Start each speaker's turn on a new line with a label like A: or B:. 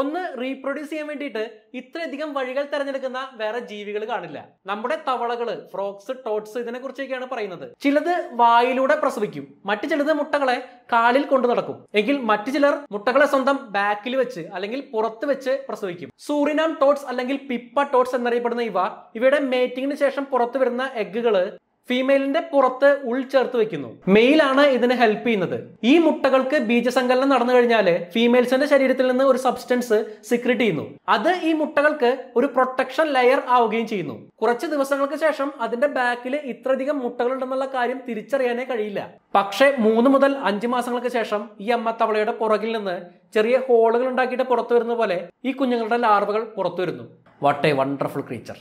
A: ഒന്ന് റീപ്രൊഡ്യൂസ് ചെയ്യാൻ വേണ്ടിയിട്ട് ഇത്രയധികം വഴികൾ തിരഞ്ഞെടുക്കുന്ന വേറെ ജീവികൾ കാണില്ല നമ്മുടെ തവളകൾ ഫ്രോക്സ് ടോട്ട്സ് ഇതിനെ കുറിച്ചൊക്കെയാണ് പറയുന്നത് ചിലത് വായിലൂടെ പ്രസവിക്കും മറ്റു ചിലത് മുട്ടകളെ കാലിൽ കൊണ്ടു നടക്കും എങ്കിൽ മറ്റു ചിലർ മുട്ടകളെ സ്വന്തം ബാക്കിൽ വെച്ച് അല്ലെങ്കിൽ പുറത്ത് വെച്ച് പ്രസവിക്കും സൂറിനാം ടോട്ട്സ് അല്ലെങ്കിൽ പിപ്പ ടോട്ട്സ് എന്നറിയപ്പെടുന്ന ഇവ ഇവയുടെ മേറ്റിങ്ങിന് ശേഷം പുറത്തു വരുന്ന എഗ്ഗുകൾ ഫീമെയിലിന്റെ പുറത്ത് ഉൾചേർത്ത് വെക്കുന്നു മെയിലാണ് ഇതിന് ഹെൽപ്പ് ചെയ്യുന്നത് ഈ മുട്ടകൾക്ക് ബീജസങ്കലനം നടന്നു കഴിഞ്ഞാൽ ഫീമെയിൽസിന്റെ ശരീരത്തിൽ നിന്ന് ഒരു സബ്സ്റ്റൻസ് സിക്രിറ്റ് ചെയ്യുന്നു അത് ഈ മുട്ടകൾക്ക് ഒരു പ്രൊട്ടക്ഷൻ ലെയർ ആവുകയും ചെയ്യുന്നു കുറച്ച് ദിവസങ്ങൾക്ക് ശേഷം അതിന്റെ ബാക്കിൽ ഇത്രയധികം മുട്ടകളുണ്ടെന്നുള്ള കാര്യം തിരിച്ചറിയാനേ കഴിയില്ല പക്ഷേ മൂന്ന് മുതൽ അഞ്ച് മാസങ്ങൾക്ക് ശേഷം ഈ അമ്മ തവളയുടെ പുറകിൽ നിന്ന് ചെറിയ ഹോളുകൾ ഉണ്ടാക്കിയിട്ട് പുറത്തു വരുന്ന പോലെ ഈ കുഞ്ഞുങ്ങളുടെ ലാർവകൾ പുറത്തു വരുന്നു
B: വാട്ട് എ വണ്ടർഫുൾ ക്രീച്ചർ